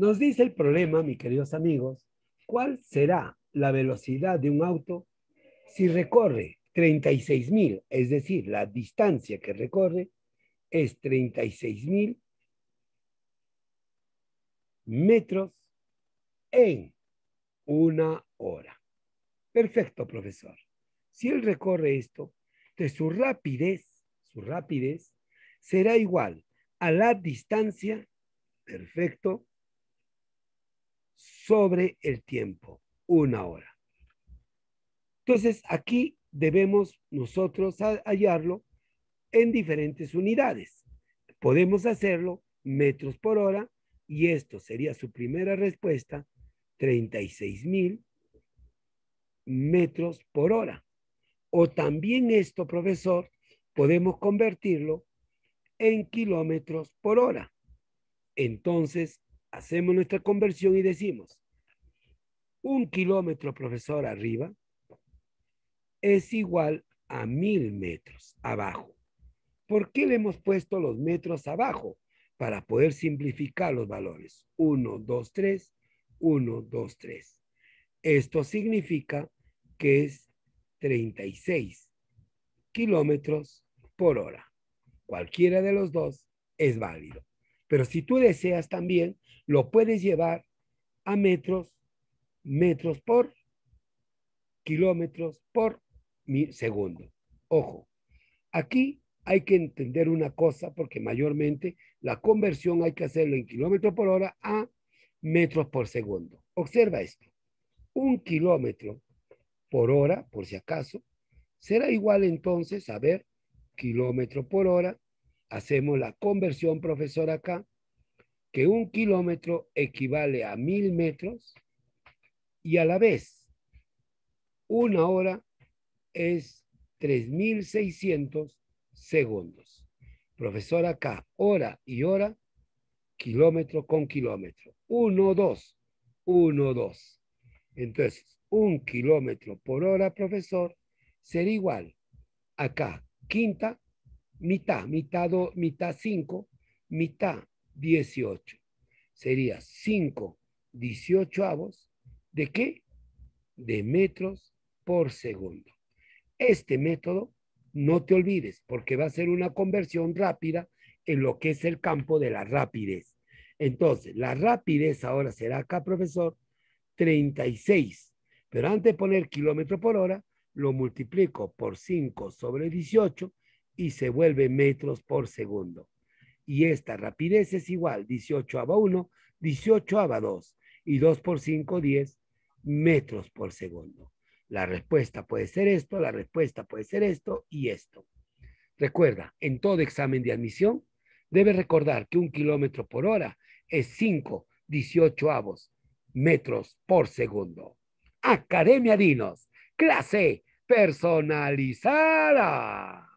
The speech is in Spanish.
Nos dice el problema, mis queridos amigos, ¿cuál será la velocidad de un auto si recorre 36.000? Es decir, la distancia que recorre es 36.000 metros en una hora. Perfecto, profesor. Si él recorre esto, de su rapidez, su rapidez será igual a la distancia, perfecto, sobre el tiempo, una hora. Entonces, aquí debemos nosotros hallarlo en diferentes unidades. Podemos hacerlo metros por hora y esto sería su primera respuesta, 36 mil metros por hora. O también esto, profesor, podemos convertirlo en kilómetros por hora. Entonces, hacemos nuestra conversión y decimos, un kilómetro, profesor, arriba es igual a mil metros abajo. ¿Por qué le hemos puesto los metros abajo? Para poder simplificar los valores. 1, 2, 3, 1, dos, tres. Esto significa que es 36 kilómetros por hora. Cualquiera de los dos es válido. Pero si tú deseas también, lo puedes llevar a metros, metros por kilómetros por segundo. Ojo, aquí hay que entender una cosa, porque mayormente la conversión hay que hacerlo en kilómetro por hora a metros por segundo. Observa esto. Un kilómetro por hora, por si acaso, será igual entonces a ver kilómetro por hora hacemos la conversión, profesor, acá, que un kilómetro equivale a mil metros y a la vez una hora es 3.600 segundos. Profesor, acá, hora y hora, kilómetro con kilómetro. Uno, dos, uno, dos. Entonces, un kilómetro por hora, profesor, será igual acá, quinta mitad, mitad, mitad 5, mitad 18. Sería 5 18 avos de qué? De metros por segundo. Este método, no te olvides, porque va a ser una conversión rápida en lo que es el campo de la rapidez. Entonces, la rapidez ahora será acá, profesor, 36. Pero antes de poner kilómetro por hora, lo multiplico por 5 sobre 18 y se vuelve metros por segundo. Y esta rapidez es igual, 18 a 1, 18 a 2 y 2 por 5, 10 metros por segundo. La respuesta puede ser esto, la respuesta puede ser esto y esto. Recuerda, en todo examen de admisión, debe recordar que un kilómetro por hora es 5, 18 avos metros por segundo. Academia Dinos, clase personalizada.